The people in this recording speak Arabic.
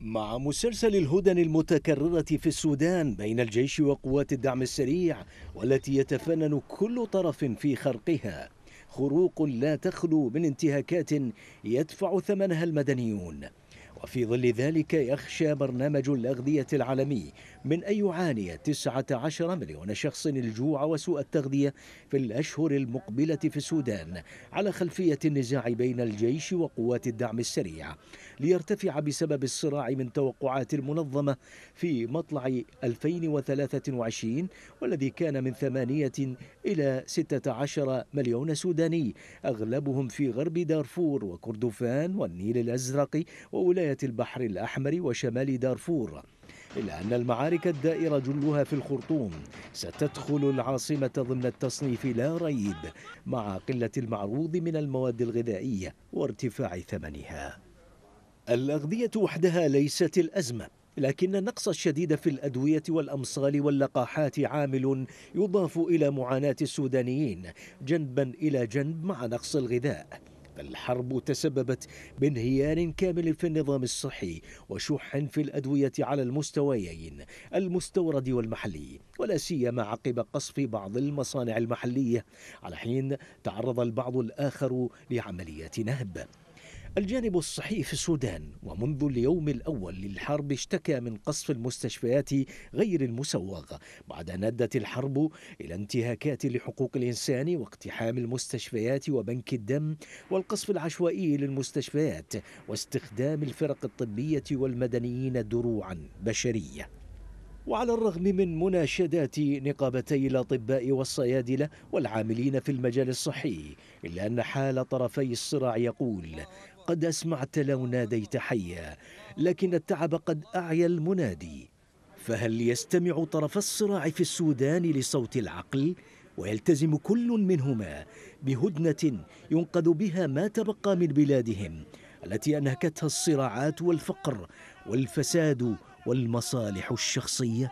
مع مسلسل الهدن المتكررة في السودان بين الجيش وقوات الدعم السريع والتي يتفنن كل طرف في خرقها خروق لا تخلو من انتهاكات يدفع ثمنها المدنيون وفي ظل ذلك يخشى برنامج الأغذية العالمي من أن يعاني 19 مليون شخص الجوع وسوء التغذية في الأشهر المقبلة في السودان على خلفية النزاع بين الجيش وقوات الدعم السريع ليرتفع بسبب الصراع من توقعات المنظمة في مطلع 2023 والذي كان من 8 إلى 16 مليون سوداني أغلبهم في غرب دارفور وكردفان والنيل الأزرق وولاية ولاية البحر الأحمر وشمال دارفور إلا أن المعارك الدائرة جلها في الخرطوم ستدخل العاصمة ضمن التصنيف لا ريب مع قلة المعروض من المواد الغذائية وارتفاع ثمنها الأغذية وحدها ليست الأزمة لكن النقص الشديد في الأدوية والأمصال واللقاحات عامل يضاف إلى معاناة السودانيين جنبا إلى جنب مع نقص الغذاء الحرب تسببت بانهيار كامل في النظام الصحي وشح في الأدوية على المستويين المستورد والمحلي ولا سيما عقب قصف بعض المصانع المحلية على حين تعرض البعض الآخر لعمليات نهب الجانب الصحي في السودان ومنذ اليوم الأول للحرب اشتكى من قصف المستشفيات غير المسوغة بعد أن أدت الحرب إلى انتهاكات لحقوق الإنسان واقتحام المستشفيات وبنك الدم والقصف العشوائي للمستشفيات واستخدام الفرق الطبية والمدنيين دروعا بشرية وعلى الرغم من مناشدات نقابتي الاطباء والصيادله والعاملين في المجال الصحي الا ان حال طرفي الصراع يقول قد أسمعت لو ناديت حيا لكن التعب قد أعيا المنادي فهل يستمع طرف الصراع في السودان لصوت العقل ويلتزم كل منهما بهدنة ينقذ بها ما تبقى من بلادهم التي أنهكتها الصراعات والفقر والفساد والمصالح الشخصية